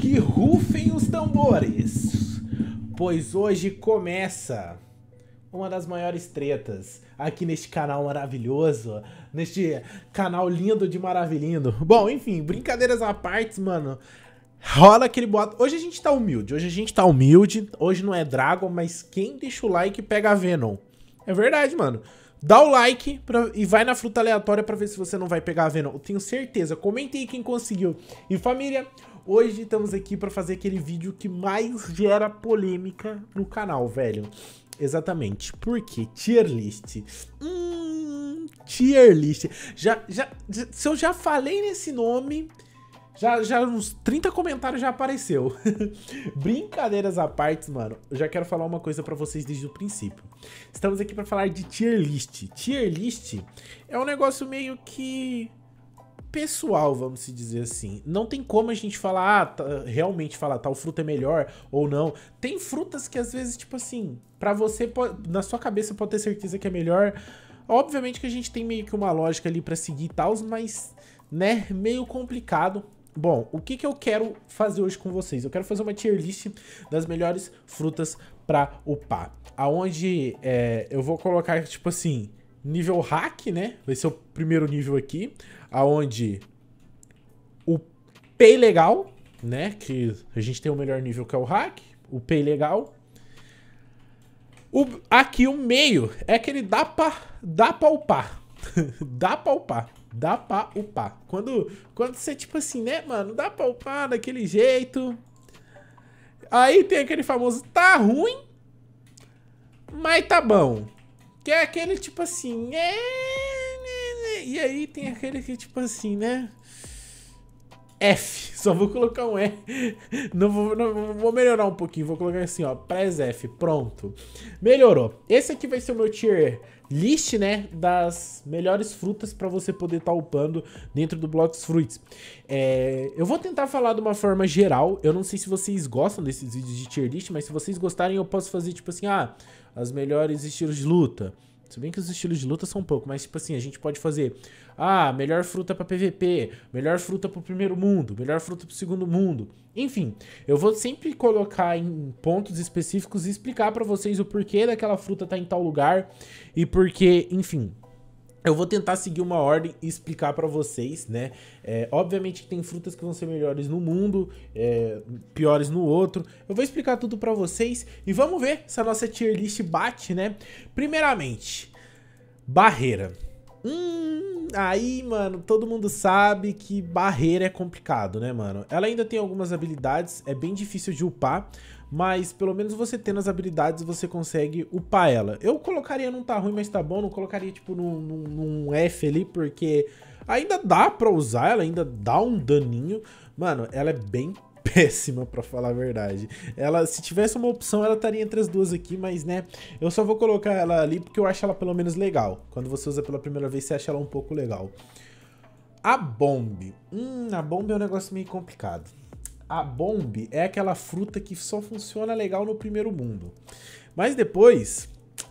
Que rufem os tambores, pois hoje começa uma das maiores tretas aqui neste canal maravilhoso, neste canal lindo de maravilhindo. Bom, enfim, brincadeiras à parte, mano. Rola aquele boato. Hoje a gente tá humilde, hoje a gente tá humilde. Hoje não é Dragon, mas quem deixa o like pega a Venom. É verdade, mano. Dá o like pra, e vai na fruta aleatória para ver se você não vai pegar a Venom. Eu tenho certeza. Comentem aí quem conseguiu. E família, hoje estamos aqui para fazer aquele vídeo que mais gera polêmica no canal, velho. Exatamente. Por quê? Tier list. Hum, tier list. Já, já, se eu já falei nesse nome, já, já uns 30 comentários já apareceu. Brincadeiras à parte, mano. já quero falar uma coisa para vocês desde o princípio. Estamos aqui para falar de tier list. Tier list é um negócio meio que pessoal, vamos se dizer assim. Não tem como a gente falar, ah, tá, realmente falar tal fruta é melhor ou não. Tem frutas que às vezes, tipo assim, para você, na sua cabeça pode ter certeza que é melhor. Obviamente que a gente tem meio que uma lógica ali para seguir e tal, mas, né, meio complicado. Bom, o que, que eu quero fazer hoje com vocês? Eu quero fazer uma tier list das melhores frutas pra upar. Aonde é, eu vou colocar, tipo assim, nível hack, né? Vai ser o primeiro nível aqui. Aonde o pay legal, né? Que a gente tem o melhor nível que é o hack. O pay legal. O, aqui o meio é que ele dá pra, dá pra upar. dá pra upar. Dá pra upar. Quando, quando você, tipo assim, né, mano? Dá pra upar daquele jeito. Aí tem aquele famoso tá ruim, mas tá bom. Que é aquele tipo assim, é... E aí tem aquele que tipo assim, né? F. Só vou colocar um E. Não vou, não, vou melhorar um pouquinho. Vou colocar assim, ó. Press F. Pronto. Melhorou. Esse aqui vai ser o meu tier list, né? Das melhores frutas para você poder estar tá upando dentro do Blocks Fruits. É, eu vou tentar falar de uma forma geral. Eu não sei se vocês gostam desses vídeos de tier list, mas se vocês gostarem, eu posso fazer tipo assim, ah, as melhores estilos de luta se bem que os estilos de luta são um pouco, mas tipo assim, a gente pode fazer, ah, melhor fruta para PVP, melhor fruta para o primeiro mundo, melhor fruta para o segundo mundo. Enfim, eu vou sempre colocar em pontos específicos e explicar para vocês o porquê daquela fruta tá em tal lugar e porque, enfim, eu vou tentar seguir uma ordem e explicar para vocês, né? É, obviamente que tem frutas que vão ser melhores no mundo, é, piores no outro. Eu vou explicar tudo para vocês e vamos ver se a nossa tier list bate, né? Primeiramente, barreira. Hum, aí, mano, todo mundo sabe que barreira é complicado, né, mano? Ela ainda tem algumas habilidades, é bem difícil de upar, mas pelo menos você tendo as habilidades, você consegue upar ela. Eu colocaria num tá ruim, mas tá bom, não colocaria tipo num, num, num F ali, porque ainda dá pra usar, ela ainda dá um daninho. Mano, ela é bem péssima, para falar a verdade. Ela, se tivesse uma opção, ela estaria entre as duas aqui, mas, né, eu só vou colocar ela ali porque eu acho ela pelo menos legal. Quando você usa pela primeira vez, você acha ela um pouco legal. A bomba Hum, a bomba é um negócio meio complicado a bombe é aquela fruta que só funciona legal no primeiro mundo. Mas depois,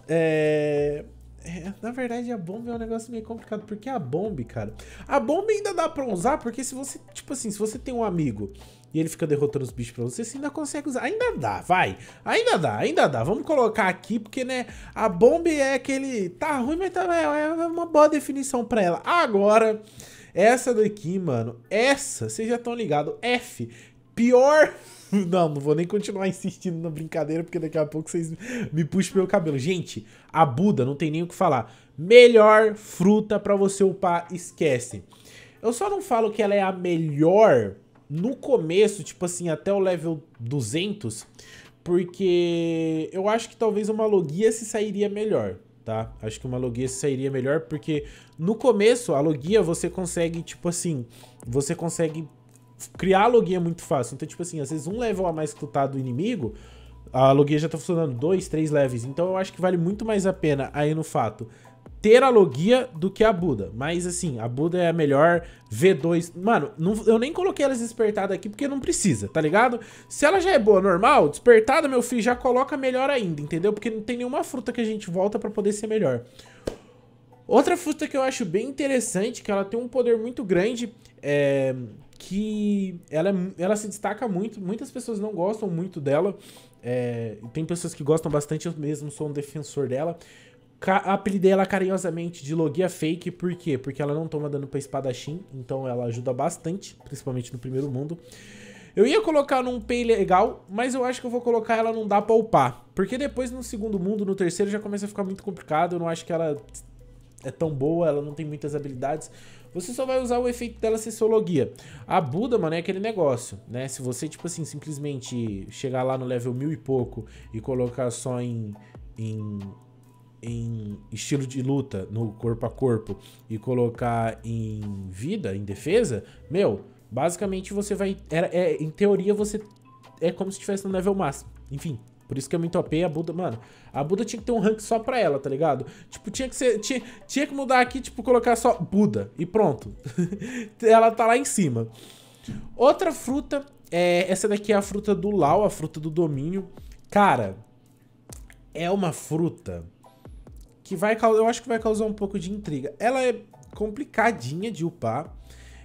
é... É, na verdade, a bomba é um negócio meio complicado, porque a bomba, cara. A bomba ainda dá pra usar, porque se você, tipo assim, se você tem um amigo e ele fica derrotando os bichos pra você, você ainda consegue usar. Ainda dá, vai. Ainda dá, ainda dá. Vamos colocar aqui, porque, né, a bomba é aquele. Tá ruim, mas tá, é, é uma boa definição pra ela. Agora. Essa daqui, mano, essa, vocês já estão ligados, F, pior. Não, não vou nem continuar insistindo na brincadeira, porque daqui a pouco vocês me puxam pelo cabelo. Gente, a Buda, não tem nem o que falar. Melhor fruta para você upar, esquece. Eu só não falo que ela é a melhor no começo, tipo assim, até o level 200, porque eu acho que talvez uma logia se sairia melhor, tá? Acho que uma logia se sairia melhor, porque no começo, a logia você consegue, tipo assim, você consegue criar login é muito fácil. Então, tipo assim, às vezes um level a mais que tu tá do inimigo, a login já tá funcionando dois, três levels. Então eu acho que vale muito mais a pena aí no fato ter a logia do que a Buda. Mas assim, a Buda é a melhor V2. Mano, não, eu nem coloquei elas despertadas aqui porque não precisa, tá ligado? Se ela já é boa, normal, despertada, meu filho, já coloca melhor ainda, entendeu? Porque não tem nenhuma fruta que a gente volta para poder ser melhor. Outra fruta que eu acho bem interessante, que ela tem um poder muito grande, é, que ela, é ela se destaca muito. Muitas pessoas não gostam muito dela. É, tem pessoas que gostam bastante, eu mesmo sou um defensor dela. Ca apelidei ela é carinhosamente de Logia Fake, por quê? Porque ela não toma dano pra espadachim, então ela ajuda bastante, principalmente no primeiro mundo. Eu ia colocar num pay legal, mas eu acho que eu vou colocar ela num dá pra upar. Porque depois no segundo mundo, no terceiro, já começa a ficar muito complicado. Eu não acho que ela é tão boa, ela não tem muitas habilidades. Você só vai usar o efeito dela sexologia. A Buda, mano, é aquele negócio, né? Se você, tipo assim, simplesmente chegar lá no level mil e pouco e colocar só em, em em estilo de luta no corpo a corpo e colocar em vida, em defesa, meu, basicamente você vai. É, é, em teoria você é como se estivesse no level máximo. Enfim, por isso que eu é me topei a Buda, mano. A Buda tinha que ter um rank só pra ela, tá ligado? Tipo, tinha que ser. Tinha, tinha que mudar aqui, tipo, colocar só Buda e pronto. ela tá lá em cima. Outra fruta, é, essa daqui é a fruta do Lau, a fruta do domínio. Cara, é uma fruta que vai eu acho que vai causar um pouco de intriga. Ela é complicadinha de upar.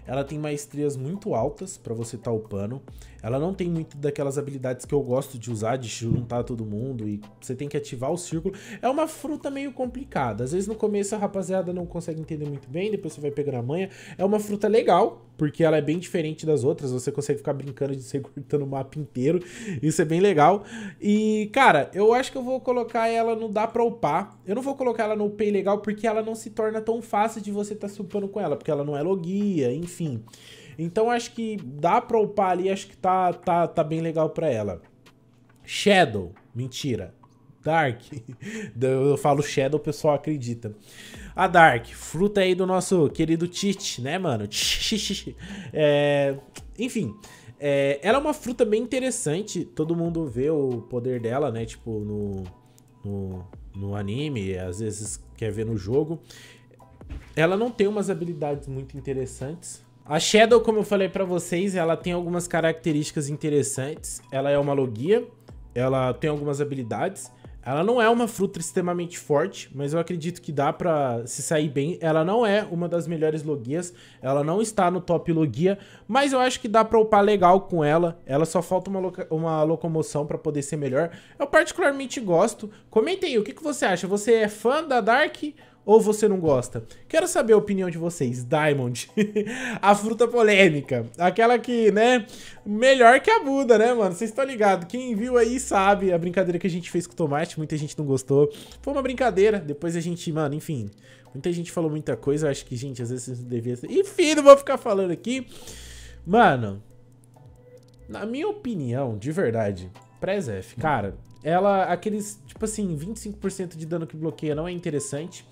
Ela tem maestrias muito altas para você tá upando. Ela não tem muito daquelas habilidades que eu gosto de usar, de juntar todo mundo e você tem que ativar o círculo. É uma fruta meio complicada. Às vezes no começo a rapaziada não consegue entender muito bem, depois você vai pegar a manha. É uma fruta legal, porque ela é bem diferente das outras. Você consegue ficar brincando de ser curtando o mapa inteiro. Isso é bem legal. E, cara, eu acho que eu vou colocar ela no dá pra upar. Eu não vou colocar ela no pay legal porque ela não se torna tão fácil de você estar tá se upando com ela, porque ela não é logia, enfim. Então acho que dá pra upar ali, acho que tá, tá, tá bem legal pra ela. Shadow, mentira. Dark. Eu falo Shadow, o pessoal acredita. A Dark, fruta aí do nosso querido Tite, né, mano? É, enfim, é, ela é uma fruta bem interessante. Todo mundo vê o poder dela, né? Tipo, no, no, no anime, às vezes quer ver no jogo. Ela não tem umas habilidades muito interessantes, a Shadow, como eu falei para vocês, ela tem algumas características interessantes. Ela é uma logia, ela tem algumas habilidades. Ela não é uma fruta extremamente forte, mas eu acredito que dá para se sair bem. Ela não é uma das melhores logias, ela não está no top logia, mas eu acho que dá para upar legal com ela. Ela só falta uma, loca... uma locomoção para poder ser melhor. Eu particularmente gosto. Comentem aí, o que, que você acha? Você é fã da Dark? ou você não gosta? Quero saber a opinião de vocês, Diamond. a fruta polêmica. Aquela que, né, melhor que a Buda, né, mano? Vocês estão ligados. Quem viu aí sabe a brincadeira que a gente fez com o tomate, muita gente não gostou. Foi uma brincadeira, depois a gente, mano, enfim. Muita gente falou muita coisa, eu acho que, gente, às vezes não devia ser... Enfim, não vou ficar falando aqui. Mano, na minha opinião, de verdade, Prezef, cara, ela, aqueles, tipo assim, 25% de dano que bloqueia não é interessante.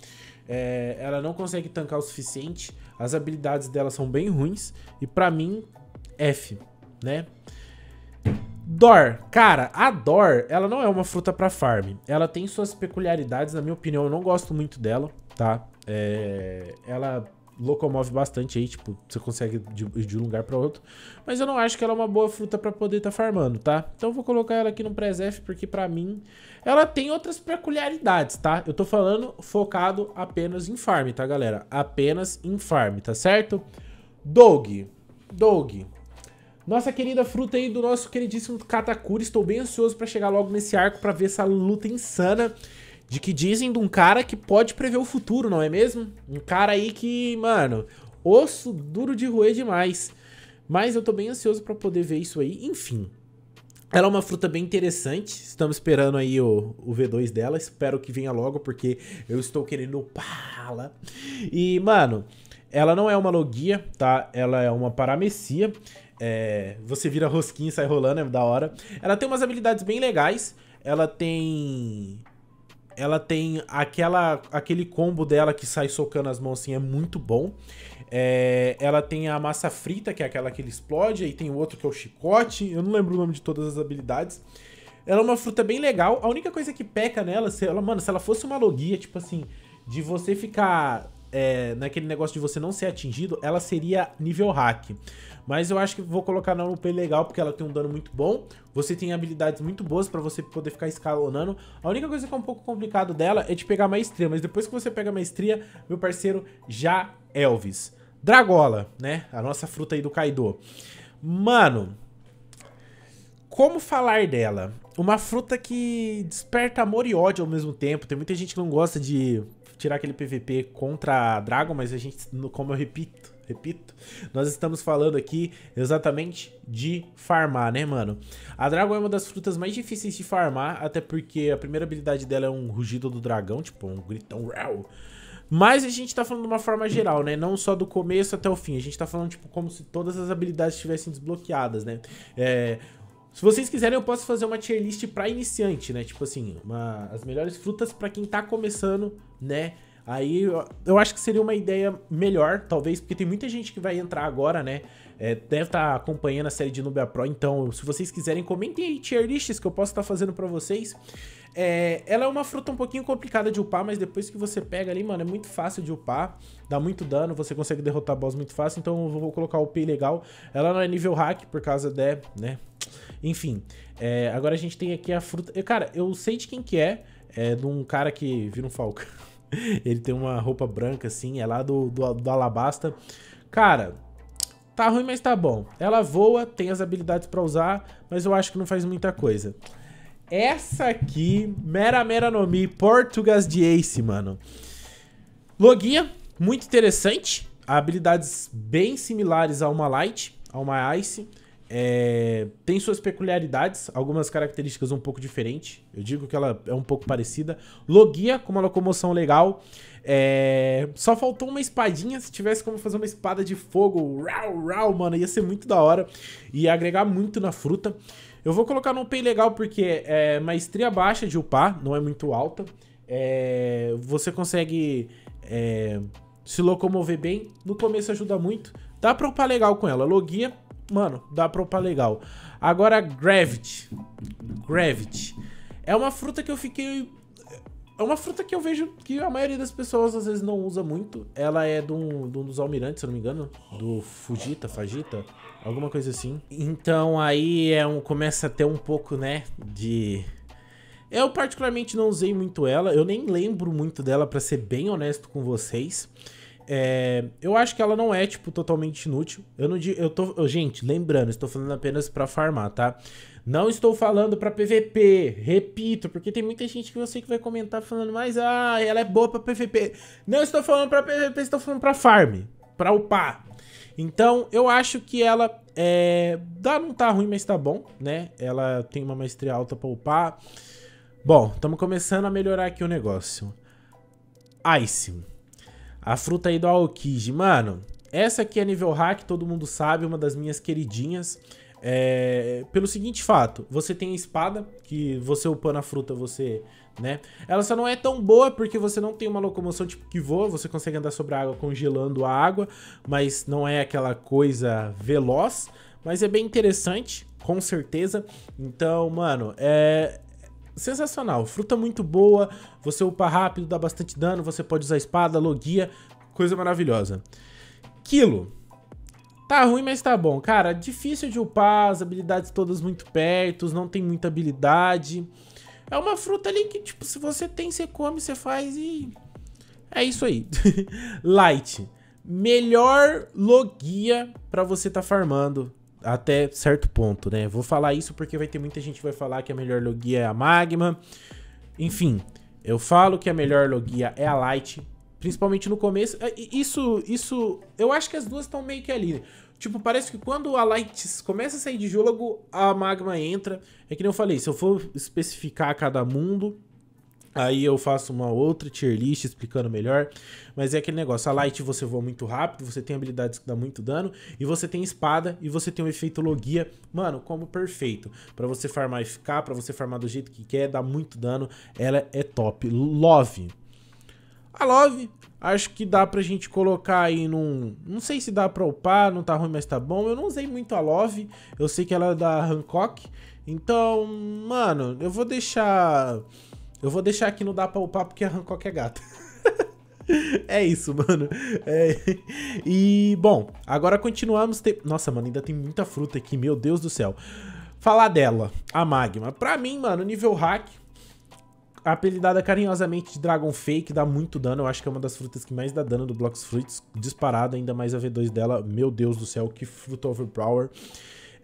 É, ela não consegue tancar o suficiente. As habilidades dela são bem ruins. E para mim, F, né? Dor. Cara, a Dor, ela não é uma fruta para farm. Ela tem suas peculiaridades, na minha opinião, eu não gosto muito dela, tá? É, ela locomove bastante aí, tipo, você consegue de, de um lugar para outro. Mas eu não acho que ela é uma boa fruta para poder estar tá farmando, tá? Então eu vou colocar ela aqui no Presef, porque para mim ela tem outras peculiaridades, tá? Eu tô falando focado apenas em farm, tá, galera? Apenas em farm, tá certo? Dog, Dog, nossa querida fruta aí do nosso queridíssimo Katakuri. Estou bem ansioso para chegar logo nesse arco para ver essa luta insana de que dizem de um cara que pode prever o futuro, não é mesmo? Um cara aí que, mano, osso duro de roer demais. Mas eu tô bem ansioso para poder ver isso aí. Enfim, ela é uma fruta bem interessante. Estamos esperando aí o, o V2 dela. Espero que venha logo, porque eu estou querendo pala. E, mano, ela não é uma logia, tá? Ela é uma paramecia. É, você vira rosquinha e sai rolando, é da hora. Ela tem umas habilidades bem legais. Ela tem ela tem aquela, aquele combo dela que sai socando as mãos assim, é muito bom. É, ela tem a massa frita, que é aquela que ele explode, aí tem o outro que é o chicote, eu não lembro o nome de todas as habilidades. Ela é uma fruta bem legal, a única coisa que peca nela, se ela, mano, se ela fosse uma logia, tipo assim, de você ficar é, naquele negócio de você não ser atingido, ela seria nível hack. Mas eu acho que vou colocar na UP legal, porque ela tem um dano muito bom. Você tem habilidades muito boas para você poder ficar escalonando. A única coisa que é um pouco complicado dela é de pegar maestria. Mas depois que você pega maestria, meu parceiro, já Elvis. Dragola, né? A nossa fruta aí do Kaido. Mano, como falar dela? Uma fruta que desperta amor e ódio ao mesmo tempo. Tem muita gente que não gosta de tirar aquele PVP contra a Dragon, mas a gente, como eu repito, repito, nós estamos falando aqui exatamente de farmar, né, mano? A Dragon é uma das frutas mais difíceis de farmar, até porque a primeira habilidade dela é um rugido do dragão, tipo um gritão. real Mas a gente tá falando de uma forma geral, né? Não só do começo até o fim. A gente tá falando, tipo, como se todas as habilidades estivessem desbloqueadas, né? É, se vocês quiserem, eu posso fazer uma tier list para iniciante, né? Tipo assim, uma, as melhores frutas para quem tá começando, né? Aí eu acho que seria uma ideia melhor, talvez, porque tem muita gente que vai entrar agora, né? É, deve estar tá acompanhando a série de Nubia Pro, então se vocês quiserem, comentem aí tier lists que eu posso estar tá fazendo para vocês. É, ela é uma fruta um pouquinho complicada de upar, mas depois que você pega ali, mano, é muito fácil de upar, dá muito dano, você consegue derrotar boss muito fácil, então eu vou colocar o P legal. Ela não é nível hack por causa de, né, enfim, é, agora a gente tem aqui a fruta. Cara, eu sei de quem que é. É de um cara que vira um falcão. Ele tem uma roupa branca, assim, é lá do, do, do Alabasta. Cara, tá ruim, mas tá bom. Ela voa, tem as habilidades para usar, mas eu acho que não faz muita coisa. Essa aqui, Mera Mera Mi, Portugas de Ace, mano. Logia, muito interessante. Habilidades bem similares a uma Light, a uma Ice. É, tem suas peculiaridades, algumas características um pouco diferentes. Eu digo que ela é um pouco parecida. Logia, com uma locomoção legal. É, só faltou uma espadinha. Se tivesse como fazer uma espada de fogo, rau, rau, mano, ia ser muito da hora. Ia agregar muito na fruta. Eu vou colocar num pay legal porque é maestria baixa de upar, não é muito alta. É, você consegue é, se locomover bem. No começo ajuda muito. Dá pra upar legal com ela. Logia mano, dá pra upar legal. Agora, Gravity. Gravity. É uma fruta que eu fiquei... É uma fruta que eu vejo que a maioria das pessoas às vezes não usa muito. Ela é de um, de um dos almirantes, se não me engano. Do Fujita, Fajita, alguma coisa assim. Então aí é um, começa a ter um pouco, né, de... Eu particularmente não usei muito ela, eu nem lembro muito dela, para ser bem honesto com vocês. É, eu acho que ela não é, tipo, totalmente inútil. Eu não digo. Eu tô. Eu, gente, lembrando, estou falando apenas para farmar, tá? Não estou falando para PVP, repito, porque tem muita gente que eu sei que vai comentar falando, mas ah, ela é boa para PVP. Não estou falando para PVP, estou falando para farm, para upar. Então, eu acho que ela é, dá não tá ruim, mas tá bom, né? Ela tem uma maestria alta para upar. Bom, estamos começando a melhorar aqui o negócio. Ice. A fruta aí do Aokiji, mano. Essa aqui é nível hack, todo mundo sabe, uma das minhas queridinhas. É, pelo seguinte fato, você tem a espada, que você upando a fruta, você, né? Ela só não é tão boa porque você não tem uma locomoção tipo que voa, você consegue andar sobre a água congelando a água, mas não é aquela coisa veloz, mas é bem interessante, com certeza. Então, mano, é, sensacional. Fruta muito boa, você upa rápido, dá bastante dano, você pode usar espada, logia, coisa maravilhosa. Quilo. Tá ruim, mas tá bom. Cara, difícil de upar, as habilidades todas muito perto, não tem muita habilidade. É uma fruta ali que, tipo, se você tem, você come, você faz e... É isso aí. Light. Melhor logia pra você tá farmando até certo ponto, né? Vou falar isso porque vai ter muita gente que vai falar que a melhor logia é a Magma. Enfim, eu falo que a melhor logia é a Light, principalmente no começo. É, isso, isso, eu acho que as duas estão meio que ali. Tipo, parece que quando a Light começa a sair de jogo, a Magma entra. É que nem eu falei, se eu for especificar cada mundo, Aí eu faço uma outra tier list explicando melhor. Mas é aquele negócio: a light você voa muito rápido, você tem habilidades que dá muito dano, e você tem espada e você tem o efeito logia, mano, como perfeito. para você farmar e ficar, pra você farmar do jeito que quer, dá muito dano. Ela é top. Love. A Love, acho que dá pra gente colocar aí num... Não sei se dá pra upar, não tá ruim, mas tá bom. Eu não usei muito a Love, eu sei que ela é da Hancock. Então, mano, eu vou deixar eu vou deixar aqui no Dá Pra Upar porque arranca qualquer gato. é isso, mano. É... E, bom, agora continuamos. Te... Nossa, mano, ainda tem muita fruta aqui, meu Deus do céu. Falar dela, a Magma. Pra mim, mano, nível hack, apelidada carinhosamente de Dragon Fake, dá muito dano. Eu acho que é uma das frutas que mais dá dano do Blocks Fruits. Disparado, ainda mais a V2 dela. Meu Deus do céu, que fruta overpower.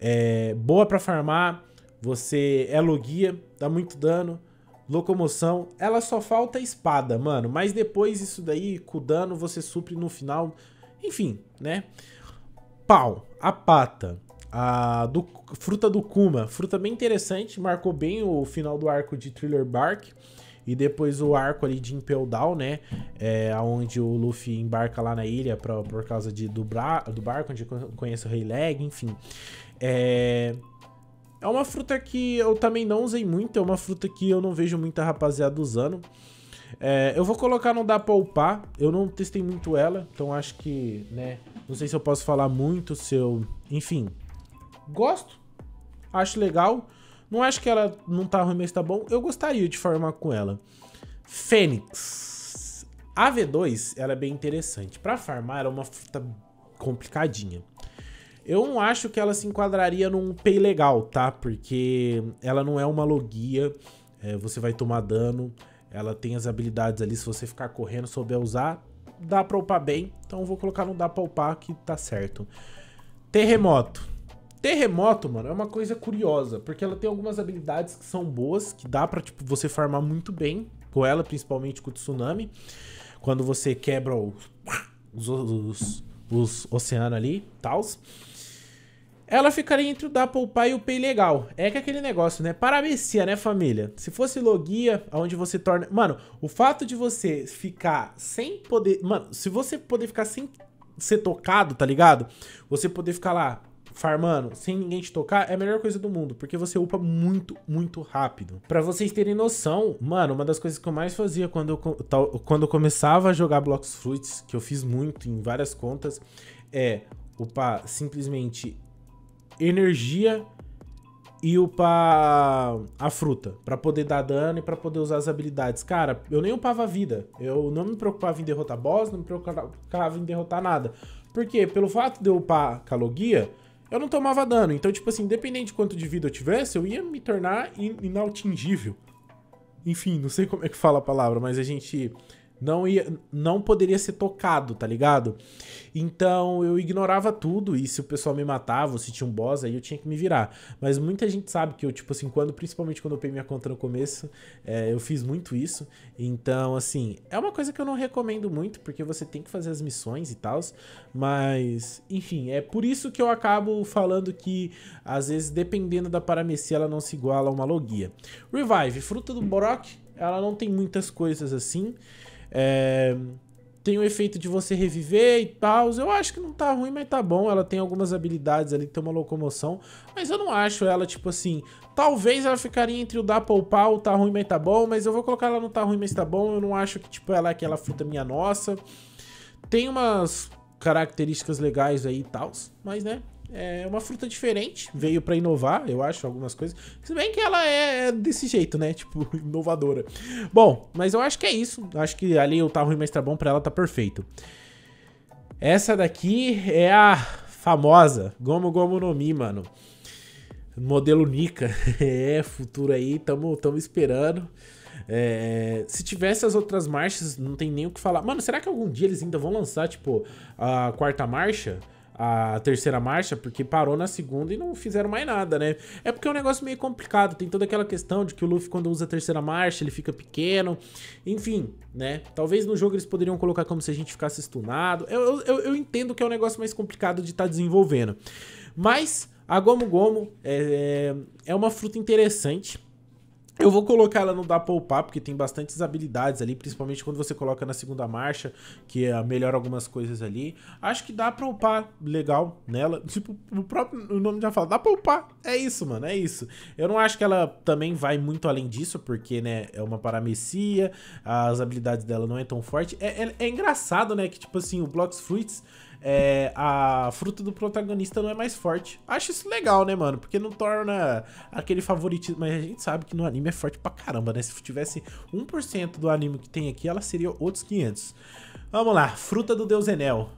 É, boa pra farmar. Você é logia, dá muito dano locomoção. Ela só falta espada, mano. Mas depois isso daí, com o dano, você supre no final. Enfim, né? Pau, a pata, a do, fruta do Kuma. Fruta bem interessante, marcou bem o final do arco de Thriller Bark. E depois o arco ali de Impel Down, né? É, onde o Luffy embarca lá na ilha pra, por causa de, do, bra, do barco, onde conhece o Rei Leg, enfim. É, é uma fruta que eu também não usei muito, é uma fruta que eu não vejo muita rapaziada usando. É, eu vou colocar não dá pra upar, eu não testei muito ela, então acho que, né, não sei se eu posso falar muito, se eu... Enfim, gosto, acho legal, não acho que ela não tá ruim, mas tá bom, eu gostaria de farmar com ela. Fênix. A V2, ela é bem interessante, pra farmar ela é uma fruta complicadinha. Eu não acho que ela se enquadraria num pay legal, tá? Porque ela não é uma logia, é, você vai tomar dano, ela tem as habilidades ali, se você ficar correndo, souber usar, dá pra upar bem. Então vou colocar no dá pra upar que tá certo. Terremoto. Terremoto, mano, é uma coisa curiosa, porque ela tem algumas habilidades que são boas, que dá pra, tipo, você farmar muito bem com ela, principalmente com o tsunami. Quando você quebra os, os, os, os oceanos ali, tals ela ficaria entre o da poupar e o pay legal. É que é aquele negócio, né? Parabecia, né, família? Se fosse logia, onde você torna. Mano, o fato de você ficar sem poder. Mano, se você poder ficar sem ser tocado, tá ligado? Você poder ficar lá farmando sem ninguém te tocar é a melhor coisa do mundo, porque você upa muito, muito rápido. Para vocês terem noção, mano, uma das coisas que eu mais fazia quando eu, quando eu começava a jogar Blocks Fruits, que eu fiz muito em várias contas, é upar simplesmente energia e upar a fruta para poder dar dano e para poder usar as habilidades. Cara, eu nem upava a vida. Eu não me preocupava em derrotar boss, não me preocupava em derrotar nada. Porque pelo fato de eu upar Calogia, eu não tomava dano. Então, tipo assim, independente de quanto de vida eu tivesse, eu ia me tornar in inatingível. Enfim, não sei como é que fala a palavra, mas a gente não ia, não poderia ser tocado, tá ligado? Então eu ignorava tudo e se o pessoal me matava, ou se tinha um boss, aí eu tinha que me virar. Mas muita gente sabe que eu, tipo assim, quando, principalmente quando eu peguei minha conta no começo, é, eu fiz muito isso. Então, assim, é uma coisa que eu não recomendo muito, porque você tem que fazer as missões e tal. Mas, enfim, é por isso que eu acabo falando que, às vezes, dependendo da paramecia, ela não se iguala a uma logia. Revive, fruta do Borok, ela não tem muitas coisas assim. É, tem o efeito de você reviver e tal. Eu acho que não tá ruim, mas tá bom. Ela tem algumas habilidades ali, tem uma locomoção. Mas eu não acho ela, tipo assim... Talvez ela ficaria entre o dá poupar, o tá ruim, mas tá bom. Mas eu vou colocar ela no tá ruim, mas tá bom. Eu não acho que, tipo, ela é aquela fruta minha nossa. Tem umas características legais aí e tal. Mas, né, é uma fruta diferente, veio para inovar, eu acho, algumas coisas. Se bem que ela é, é desse jeito, né? Tipo, inovadora. Bom, mas eu acho que é isso. acho que ali o tá ruim, mas tá bom pra ela, tá perfeito. Essa daqui é a famosa Gomu Gomu no Mi, mano. Modelo Nika. é, futuro aí, tamo, tamo esperando. É, se tivesse as outras marchas, não tem nem o que falar. Mano, será que algum dia eles ainda vão lançar, tipo, a quarta marcha? a terceira marcha, porque parou na segunda e não fizeram mais nada, né? É porque é um negócio meio complicado, tem toda aquela questão de que o Luffy quando usa a terceira marcha, ele fica pequeno, enfim, né? Talvez no jogo eles poderiam colocar como se a gente ficasse stunado, eu, eu, eu entendo que é um negócio mais complicado de estar tá desenvolvendo, mas a Gomu Gomu é, é, é uma fruta interessante, eu vou colocar ela no dá poupar, porque tem bastantes habilidades ali, principalmente quando você coloca na segunda marcha, que é, melhora algumas coisas ali. Acho que dá pra upar legal nela. Tipo, o próprio o nome já fala, dá pra upar. É isso, mano, é isso. Eu não acho que ela também vai muito além disso, porque, né, é uma paramecia, as habilidades dela não é tão forte. É, é, é engraçado, né, que tipo assim, o Blocks Fruits é, a fruta do protagonista não é mais forte. Acho isso legal, né, mano? Porque não torna aquele favoritismo. Mas a gente sabe que no anime é forte pra caramba, né? Se tivesse 1% do anime que tem aqui, ela seria outros 500. Vamos lá, fruta do Deus Enel.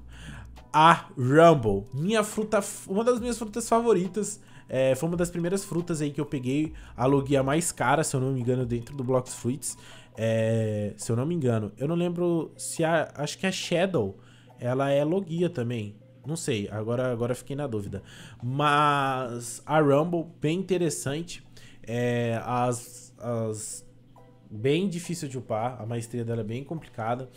A Rumble. Minha fruta. Uma das minhas frutas favoritas. É, foi uma das primeiras frutas aí que eu peguei. Aluguei é a mais cara, se eu não me engano, dentro do Blocks Fruits. É, se eu não me engano. Eu não lembro se a. Acho que a é Shadow ela é logia também. Não sei, agora, agora fiquei na dúvida. Mas a Rumble, bem interessante. É, as, as bem difícil de upar, a maestria dela é bem complicada.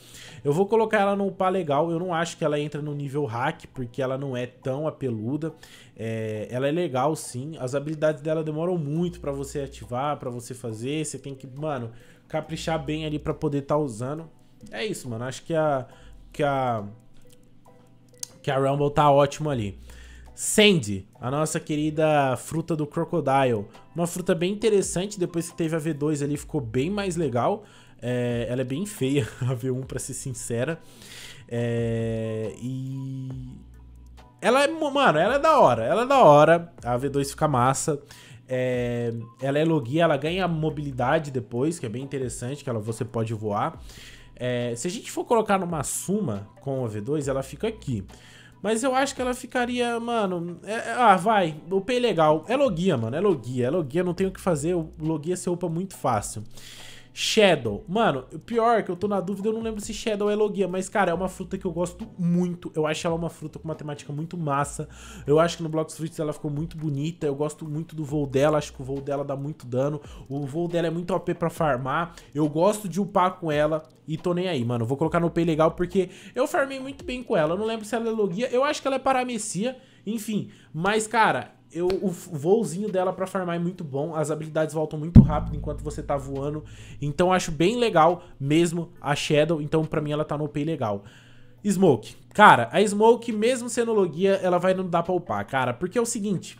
Eu vou colocar ela no upar legal, eu não acho que ela entra no nível hack, porque ela não é tão apeluda. É, ela é legal sim, as habilidades dela demoram muito para você ativar, para você fazer, você tem que, mano, caprichar bem ali para poder estar tá usando. É isso, mano, acho que a, que a que a Rumble tá ótimo ali. Sandy, a nossa querida fruta do Crocodile. Uma fruta bem interessante, depois que teve a V2 ali ficou bem mais legal. É, ela é bem feia, a V1, pra ser sincera. É, e... Ela é, mano, ela é da hora, ela é da hora. A V2 fica massa. É, ela é logia, ela ganha mobilidade depois, que é bem interessante, que ela, você pode voar. É, se a gente for colocar numa suma com a V2, ela fica aqui. Mas eu acho que ela ficaria, mano. É, é ah, vai. O é legal. É Logia, mano. É Logia. É Logia. Não tem o que fazer. O Logia se upa muito fácil. Shadow. Mano, o pior é que eu tô na dúvida, eu não lembro se Shadow é Logia, mas, cara, é uma fruta que eu gosto muito. Eu acho ela uma fruta com uma temática muito massa. Eu acho que no Block Fruits ela ficou muito bonita. Eu gosto muito do voo dela, acho que o voo dela dá muito dano. O voo dela é muito OP pra farmar. Eu gosto de upar com ela e tô nem aí, mano. vou colocar no pay legal porque eu farmei muito bem com ela. Eu não lembro se ela é Logia, eu acho que ela é Paramecia, enfim. Mas, cara, eu, o voozinho dela para farmar é muito bom, as habilidades voltam muito rápido enquanto você tá voando. Então acho bem legal mesmo a Shadow, então para mim ela tá no OP legal. Smoke. Cara, a Smoke, mesmo sendo logia, ela vai não dar pra upar, cara. Porque é o seguinte,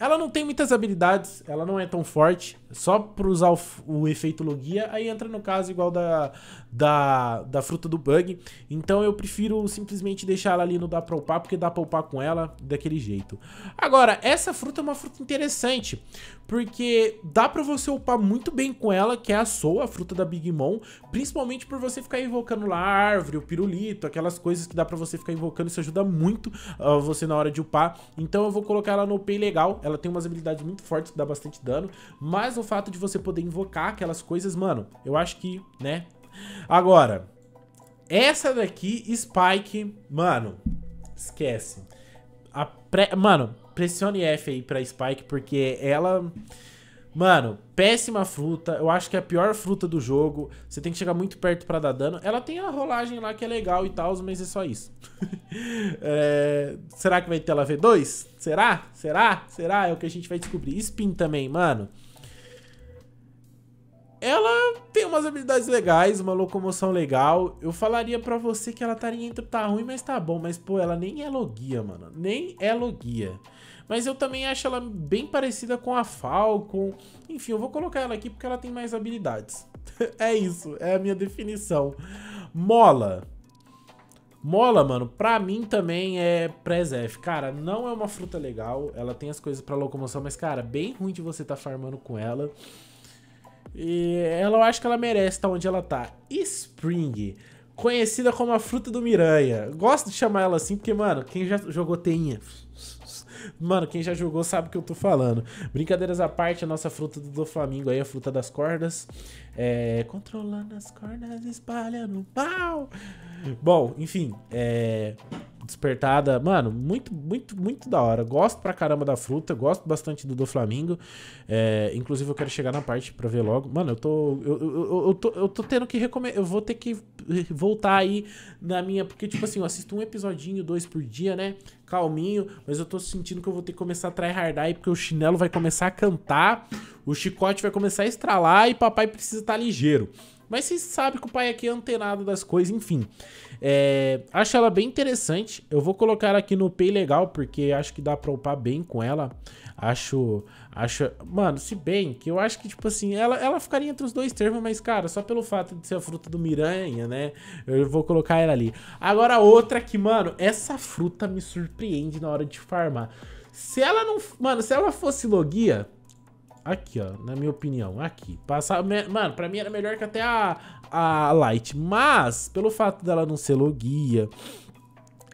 ela não tem muitas habilidades, ela não é tão forte. Só para usar o, o, efeito logia, aí entra no caso igual da, da, da fruta do bug. Então eu prefiro simplesmente deixar ela ali no dá pra upar, porque dá pra upar com ela daquele jeito. Agora, essa fruta é uma fruta interessante, porque dá pra você upar muito bem com ela, que é a sua a fruta da Big Mom, principalmente por você ficar invocando lá a árvore, o pirulito, aquelas coisas que dá pra você ficar invocando, isso ajuda muito uh, você na hora de upar. Então eu vou colocar ela no pay legal, ela tem umas habilidades muito fortes que dá bastante dano, mas o fato de você poder invocar aquelas coisas, mano, eu acho que, né? Agora, essa daqui, Spike, mano, esquece. Pré... Mano, pressione F aí pra Spike, porque ela... Mano, péssima fruta. Eu acho que é a pior fruta do jogo. Você tem que chegar muito perto para dar dano. Ela tem a rolagem lá que é legal e tal, mas é só isso. é... Será que vai ter ela V2? Será? Será? Será? É o que a gente vai descobrir. Spin também, mano. Ela tem umas habilidades legais, uma locomoção legal. Eu falaria pra você que ela tá estaria entre tá ruim, mas tá bom. Mas, pô, ela nem é logia, mano. Nem é logia. Mas eu também acho ela bem parecida com a Falcon. Enfim, eu vou colocar ela aqui porque ela tem mais habilidades. é isso, é a minha definição. Mola. Mola, mano, pra mim também é Prezef. Cara, não é uma fruta legal. Ela tem as coisas pra locomoção, mas, cara, bem ruim de você tá farmando com ela. E ela, eu acho que ela merece estar tá onde ela tá. Spring, conhecida como a fruta do Miranha. Gosto de chamar ela assim, porque, mano, quem já jogou teinha Mano, quem já jogou sabe o que eu tô falando. Brincadeiras à parte, a nossa fruta do Flamengo aí, a fruta das cordas. É, controlando as cordas, espalhando. pau. Bom, enfim, é despertada. Mano, muito, muito, muito da hora. Gosto pra caramba da fruta, gosto bastante do do Flamengo. É, inclusive, eu quero chegar na parte pra ver logo. Mano, eu tô. Eu, eu, eu, tô, eu tô tendo que recomendar. Eu vou ter que voltar aí na minha. Porque, tipo assim, eu assisto um episodinho, dois por dia, né? Calminho, mas eu tô sentindo que eu vou ter que começar a tryhardar aí, porque o chinelo vai começar a cantar, o chicote vai começar a estralar e papai precisa estar tá ligeiro. Mas você sabe que o pai aqui é antenado das coisas, enfim. É, acho ela bem interessante. Eu vou colocar aqui no pay legal, porque acho que dá pra upar bem com ela. Acho. acho Mano, se bem que eu acho que, tipo assim, ela, ela ficaria entre os dois termos, mas, cara, só pelo fato de ser a fruta do Miranha, né? Eu vou colocar ela ali. Agora, outra que, mano, essa fruta me surpreende na hora de farmar. Se ela não. Mano, se ela fosse Logia, Aqui, ó, na minha opinião, aqui. Passar, mano, pra mim era melhor que até a, a Light. Mas, pelo fato dela não ser logia,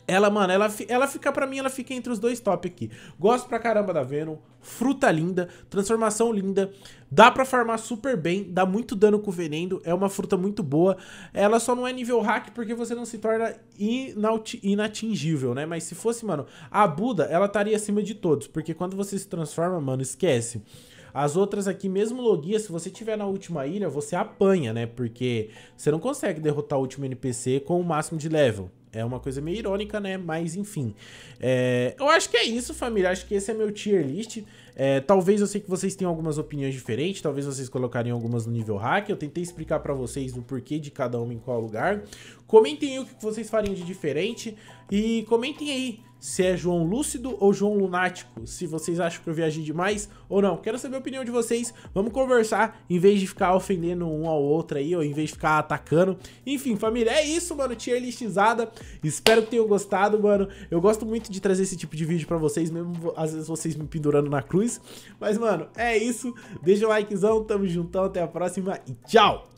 ela, mano, ela, ela fica pra mim, ela fica entre os dois top aqui. Gosto pra caramba da Venom, fruta linda, transformação linda, dá pra farmar super bem, dá muito dano com veneno, é uma fruta muito boa. Ela só não é nível hack porque você não se torna inatingível, né? Mas se fosse, mano, a Buda, ela estaria acima de todos, porque quando você se transforma, mano, esquece. As outras aqui, mesmo Logia, se você tiver na última ilha, você apanha, né? Porque você não consegue derrotar o último NPC com o máximo de level. É uma coisa meio irônica, né? Mas enfim. É... eu acho que é isso, família. Acho que esse é meu tier list. É, talvez eu sei que vocês tenham algumas opiniões diferentes, talvez vocês colocariam algumas no nível hack. Eu tentei explicar para vocês o porquê de cada uma em qual lugar. Comentem aí o que vocês fariam de diferente e comentem aí se é João Lúcido ou João Lunático, se vocês acham que eu viajei demais ou não. Quero saber a opinião de vocês, vamos conversar, em vez de ficar ofendendo um ao outro aí, ou em vez de ficar atacando. Enfim, família, é isso, mano, tier listizada. Espero que tenham gostado, mano. Eu gosto muito de trazer esse tipo de vídeo pra vocês, mesmo às vezes vocês me pendurando na cruz, mas, mano, é isso. Deixa o likezão, tamo juntão, até a próxima e tchau!